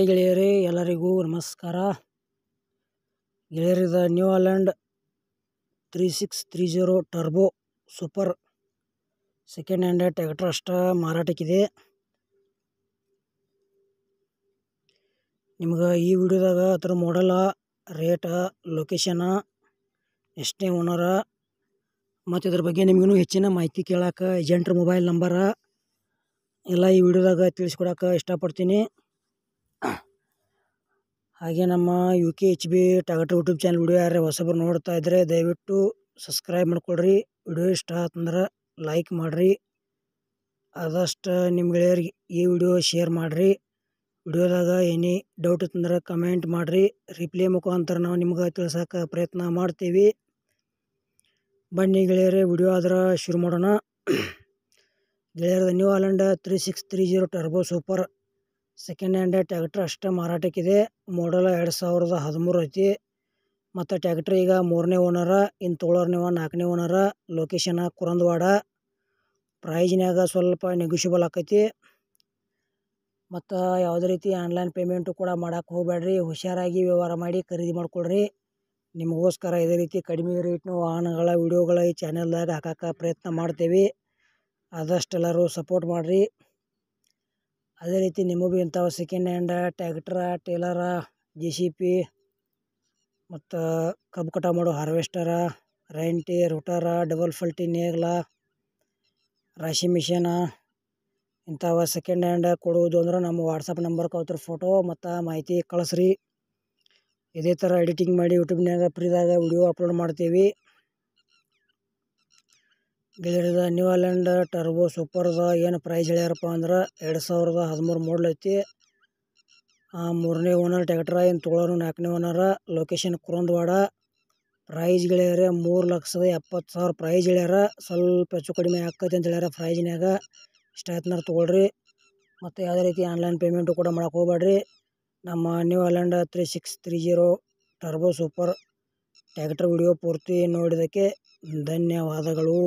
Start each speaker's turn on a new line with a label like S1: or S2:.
S1: hi ಗೆಳೆಯರೇ ಎಲ್ಲರಿಗೂ ನಮಸ್ಕಾರ ಗೆಳೆಯರಿದ new Holland three six three zero turbo super second hand tractor ಅಷ್ಟ ಮಾರಾಟಕ್ಕಿದೆ ನಿಮ್ಗೆ ಈ ವಿಡಿಯೋದಾಗ ಅದರ ಮಾಡಲ ರೇಟ ಲೊಕೇಶನ ಎಷ್ಟೇ ಓನರ ಮತ್ತು ಇದ್ರ ಬಗ್ಗೆ ನಿಮಗೂ ಹೆಚ್ಚಿನ ಮಾಹಿತಿ ಕೇಳೋಕೆ ಏಜೆಂಟ್ರ ಮೊಬೈಲ್ ನಂಬರ ಎಲ್ಲ ಈ ವಿಡಿಯೋದಾಗ ತಿಳಿಸ್ಕೊಡೋಕೆ ಇಷ್ಟಪಡ್ತೀನಿ ಹಾಗೆ ನಮ್ಮ ಯು ಕೆ ಎಚ್ ಬಿ ಟಾಗಟ್ ಯೂಟ್ಯೂಬ್ ಚಾನಲ್ ವಿಡಿಯೋ ಯಾರು ಹೊಸಬ್ರು ನೋಡ್ತಾ ಇದ್ದರೆ ದಯವಿಟ್ಟು ಸಬ್ಸ್ಕ್ರೈಬ್ ಮಾಡ್ಕೊಳ್ರಿ ವಿಡಿಯೋ ಇಷ್ಟ ಆತಂದ್ರೆ ಲೈಕ್ ಮಾಡಿರಿ ಆದಷ್ಟು ನಿಮ್ಮ ಗೆಳೆಯರಿಗೆ ಈ ವಿಡಿಯೋ ಶೇರ್ ಮಾಡಿರಿ ವಿಡಿಯೋದಾಗ ಏನೇ ಡೌಟ್ ಇತ್ತಂದ್ರೆ ಕಮೆಂಟ್ ಮಾಡಿರಿ ರಿಪ್ಲೈ ಮುಖಾಂತರ ನಾವು ನಿಮ್ಗೆ ತಿಳ್ಸೋಕೆ ಪ್ರಯತ್ನ ಮಾಡ್ತೀವಿ ಬನ್ನಿ ಗೆಳೆಯರೇ ವಿಡಿಯೋ ಆದ್ರೆ ಶುರು ಮಾಡೋಣ ಗೆಳೆಯರ new Holland three six three zero turbo super second hand tractor ಅಷ್ಟೇ ಮಾರಾಟಕ್ಕಿದೆ ಮಾಡಲ್ ಎರಡು ಸಾವಿರದ ಹದಿಮೂರು ಐತಿ ಮತ್ತು ಟ್ಯಾಕ್ಟ್ರ್ ಈಗ ಮೂರನೇ ಓನರ ಇನ್ನು ತೊಗೊಳೋರು ನೀವು ನಾಲ್ಕನೇ ಓನರ ಲೊಕೇಶನ ಕುರಂದವಾಡ ಪ್ರೈಜ್ನ್ಯಾಗ ಸ್ವಲ್ಪ ನೆಗೋಷಿಯಬಲ್ ಆಕೈತಿ ಮತ್ತು ಯಾವುದೇ ರೀತಿ ಆನ್ಲೈನ್ ಪೇಮೆಂಟು ಕೂಡ ಮಾಡೋಕೆ ಹೋಗಬೇಡ್ರಿ ಹುಷಾರಾಗಿ ವ್ಯವಹಾರ ಮಾಡಿ ಖರೀದಿ ಮಾಡ್ಕೊಳ್ರಿ ನಿಮಗೋಸ್ಕರ ಇದೇ ರೀತಿ ಕಡಿಮೆ ರೇಟ್ನು ವಾಹನಗಳ ವೀಡಿಯೋಗಳ ಈ ಚಾನಲ್ದಾಗ ಹಾಕಕ್ಕೆ ಪ್ರಯತ್ನ ಮಾಡ್ತೇವೆ ಆದಷ್ಟೆಲ್ಲರೂ ಸಪೋರ್ಟ್ ಮಾಡಿರಿ ಅದೇ ರೀತಿ ನಿಮಗೂ ಇಂಥವು second hand tractor trailer J C B ಮತ್ತು ಕಬ್ಬು ಕಟಾವು ಮಾಡೋ ಹಾರ್ವೆಸ್ಟರ ರೈಂಟಿ ರೋಟರ ಡಬಲ್ ಫಲ್ಟಿ ನೇಗ್ಲ ರಾಶಿ ಮಿಷಿನ ಇಂಥವ ಸೆಕೆಂಡ್ ಹ್ಯಾಂಡ ಕೊಡುವುದು ಅಂದ್ರೆ ನಮ್ಮ ವಾಟ್ಸಪ್ ನಂಬರ್ ಅವತ್ರ ಫೋಟೋ ಮತ್ತು ಮಾಹಿತಿ ಕಳಿಸ್ರಿ ಇದೇ ಥರ ಎಡಿಟಿಂಗ್ ಮಾಡಿ ಯೂಟ್ಯೂಬ್ನಾಗ ಫ್ರೀದಾಗ ವಿಡಿಯೋ ಅಪ್ಲೋಡ್ ಮಾಡ್ತೀವಿ ಗೆಳೆಯರಿದ ನ್ಯೂ ಟರ್ಬೋ ಟರ್ಬೋ ಸೂಪರ್ದ ಏನು ಪ್ರೈಸ್ ಹೇಳ್ಯಾರಪ್ಪ ಅಂದ್ರೆ ಎರಡು ಸಾವಿರದ ಹದಿಮೂರು ಮಾಡಲ್ ಐತಿ ಮೂರನೇ ಓನರ್ ಟ್ಯಾಕ್ಟ್ರ ಏನು ತೊಗೊಳೋರು ನಾಲ್ಕನೇ ಓನರ ಲೊಕೇಶನ್ ಕುರಂದ್ವಾಡ ಪ್ರೈಸ್ ಗೆಳೆಯರೆ ಮೂರು ಲಕ್ಷದ ಎಪ್ಪತ್ತು ಸಾವಿರ ಪ್ರೈಸ್ ಹೇಳ್ಯಾರ ಸ್ವಲ್ಪ ಹೆಚ್ಚು ಕಡಿಮೆ ಆಕೈತಿ ಅಂತ ಹೇಳ್ಯಾರ ಪ್ರೈಜ್ನ್ಯಾಗ ಇಷ್ಟಾಯ್ತನಾರು ತೊಗೊಳ್ರಿ ಮತ್ತು ಯಾವುದೇ ರೀತಿ ಆನ್ಲೈನ್ ಪೇಮೆಂಟು ಕೂಡ ಮಾಡೋಕೆ ಹೋಗ್ಬೇಡ್ರಿ ನಮ್ಮ new Holland three six three zero turbo super tractor video ಪೂರ್ತಿ ನೋಡಿದ್ದಕ್ಕೆ ಧನ್ಯವಾದಗಳು